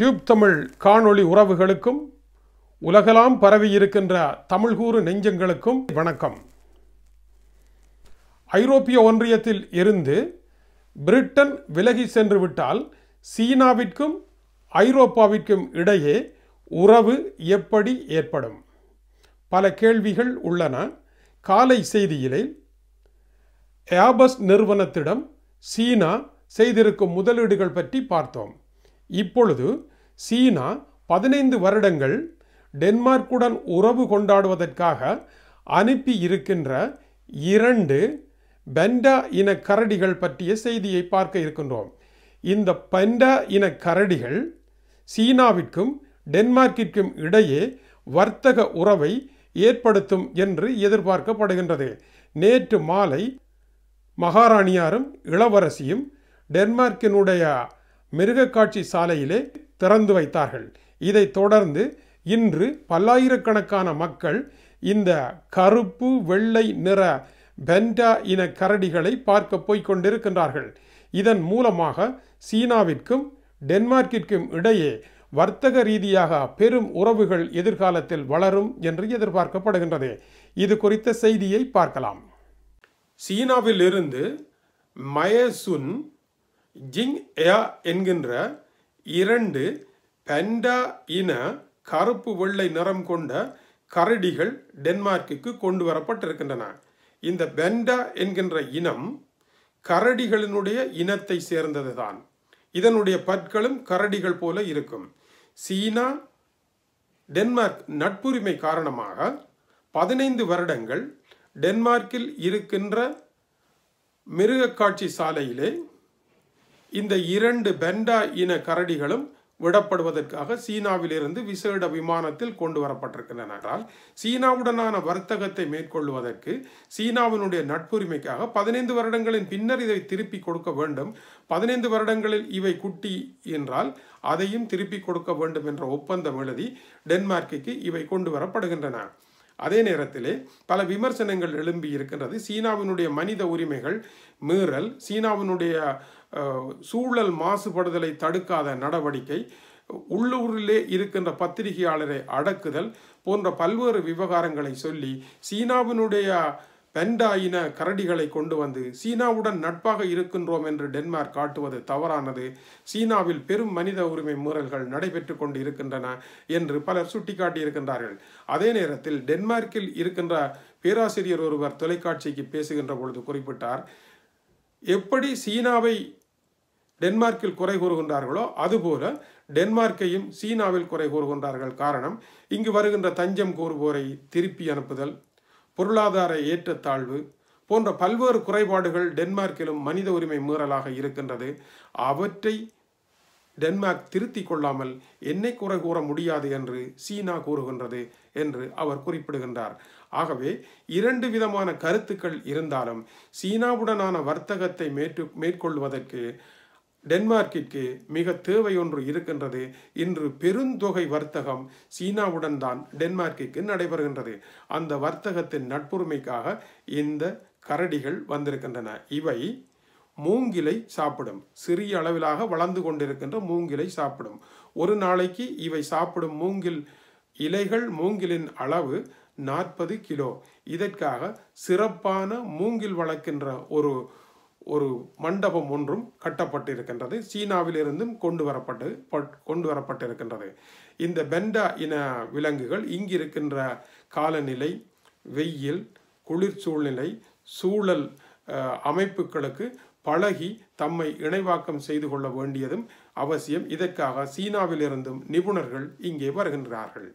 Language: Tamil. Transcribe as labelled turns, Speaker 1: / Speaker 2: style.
Speaker 1: டியூப் தமிழ் காணொளி உறவுகளுக்கும் உலகலாம் பரவி இருக்கின்ற தமிழ்கூறு நெஞ்சங்களுக்கும் வணக்கம் ஐரோப்பிய ஒன்றியத்தில் இருந்து பிரிட்டன் விலகி சென்றுவிட்டால் சீனாவிற்கும் ஐரோப்பாவிற்கும் இடையே உறவு எப்படி ஏற்படும் பல கேள்விகள் உள்ளன காலை செய்தியிலே ஏபஸ் நிறுவனத்திடம் சீனா செய்திருக்கும் முதலீடுகள் பற்றி பார்த்தோம் இப்பொழுது சீனா பதினைந்து வருடங்கள் டென்மார்க்குடன் உறவு கொண்டாடுவதற்காக அனுப்பி இருக்கின்ற இரண்டு பெண்டா இன கரடிகள் பற்றிய செய்தியை பார்க்க இருக்கின்றோம் இந்த பெண்டா இன கரடிகள் சீனாவிற்கும் டென்மார்க்கிற்கும் இடையே வர்த்தக உறவை ஏற்படுத்தும் என்று எதிர்பார்க்கப்படுகின்றது நேற்று மாலை மகாராணியாரும் இளவரசியும் டென்மார்க்கினுடைய மிருகக்காட்சி சாலையிலே திறந்து வைத்தார்கள் இதை தொடர்ந்து இன்று பல்லாயிரக்கணக்கான மக்கள் இந்த கருப்பு வெள்ளை நிற பெண்டா இன கரடிகளை பார்க்க போய்க் கொண்டிருக்கின்றார்கள் இதன் மூலமாக சீனாவிற்கும் டென்மார்க்கிற்கும் இடையே வர்த்தக ரீதியாக பெரும் உறவுகள் எதிர்காலத்தில் வளரும் என்று எதிர்பார்க்கப்படுகின்றது இது குறித்த செய்தியை பார்க்கலாம் சீனாவில் இருந்து மயசுன் ஜிங் யா என்கின்ற இரண்டு பெண்டா இன கருப்பு வெள்ளை நிறம் கொண்ட கரடிகள் டென்மார்க்குக்கு கொண்டு வரப்பட்டிருக்கின்றன இந்த பெண்டா என்கின்ற இனம் கரடிகளினுடைய இனத்தை சேர்ந்தது தான் இதனுடைய பற்களும் கரடிகள் போல இருக்கும் சீனா டென்மார்க் நட்புரிமை காரணமாக பதினைந்து வருடங்கள் டென்மார்க்கில் இருக்கின்ற மிருக காட்சி சாலையிலே இந்த இரண்டு பெண்டா இன கரடிகளும் விடப்படுவதற்காக சீனாவிலிருந்து விசேட விமானத்தில் கொண்டு வரப்பட்டிருக்கின்றன என்றால் சீனாவுடனான வர்த்தகத்தை மேற்கொள்வதற்கு சீனாவினுடைய நட்புரிமைக்காக பதினைந்து வருடங்களின் பின்னர் இதை திருப்பி கொடுக்க வேண்டும் பதினைந்து வருடங்களில் இவை குட்டி என்றால் அதையும் திருப்பி கொடுக்க வேண்டும் என்ற ஒப்பந்தம் எழுதி டென்மார்க்குக்கு இவை கொண்டு வரப்படுகின்றன அதே நேரத்திலே பல விமர்சனங்கள் எழும்பி இருக்கின்றது சீனாவினுடைய மனித உரிமைகள் மீறல் சீனாவினுடைய சூழல் மாசுபடுதலை தடுக்காத நடவடிக்கை உள்ளூரிலே இருக்கின்ற பத்திரிகையாளரை அடக்குதல் போன்ற பல்வேறு விவகாரங்களை சொல்லி சீனாவினுடைய பெண்டாயின கரடிகளை கொண்டு வந்து சீனாவுடன் நட்பாக இருக்கின்றோம் என்று டென்மார்க் காட்டுவது தவறானது சீனாவில் பெரும் மனித உரிமை மீறல்கள் நடைபெற்று கொண்டு இருக்கின்றன என்று பலர் சுட்டிக்காட்டியிருக்கின்றார்கள் அதே நேரத்தில் டென்மார்க்கில் இருக்கின்ற பேராசிரியர் ஒருவர் தொலைக்காட்சிக்கு பேசுகின்ற பொழுது குறிப்பிட்டார் எப்படி சீனாவை டென்மார்க்கில் குறை கூறுகின்றார்களோ அதுபோல டென்மார்க்கையும் சீனாவில் குறை கூறுகின்றார்கள் காரணம் இங்கு வருகின்ற தஞ்சம் கூறுபோரை திருப்பி அனுப்புதல் பொருளாதார ஏற்றத்தாழ்வு போன்ற பல்வேறு குறைபாடுகள் டென்மார்க்கிலும் மனித உரிமை மீறலாக இருக்கின்றது அவற்றை டென்மார்க் திருத்தி கொள்ளாமல் என்னை குறை கூற முடியாது என்று சீனா கூறுகின்றது என்று அவர் குறிப்பிடுகின்றார் ஆகவே இரண்டு விதமான கருத்துக்கள் இருந்தாலும் சீனாவுடனான வர்த்தகத்தை மேற்று மேற்கொள்வதற்கு டென்மார்க்கிற்கு மிக தேவை ஒன்று இருக்கின்றது இன்று பெருந்தொகை வர்த்தகம் சீனாவுடன் தான் டென்மார்க்கிற்கு நடைபெறுகின்றது அந்த வர்த்தகத்தின் நட்புரிமைக்காக இந்த கரடிகள் வந்திருக்கின்றன இவை மூங்கிலை சாப்பிடும் சிறிய அளவிலாக வளர்ந்து கொண்டிருக்கின்ற மூங்கிலை சாப்பிடும் ஒரு நாளைக்கு இவை சாப்பிடும் மூங்கில் இலைகள் மூங்கிலின் அளவு நாற்பது கிலோ இதற்காக சிறப்பான மூங்கில் வளர்க்கின்ற ஒரு ஒரு மண்டபம் ஒன்றும் கட்டப்பட்டிருக்கின்றது சீனாவிலிருந்தும் கொண்டு வரப்பட்டு கொண்டு வரப்பட்டிருக்கின்றது இந்த பெண்டா இன விலங்குகள் இங்கிருக்கின்ற காலநிலை வெயில் குளிர் சூழ்நிலை சூழல் அமைப்புகளுக்கு பழகி தம்மை இணைவாக்கம் செய்து கொள்ள வேண்டியதும் அவசியம் இதற்காக சீனாவிலிருந்தும் நிபுணர்கள் இங்கே வருகின்றார்கள்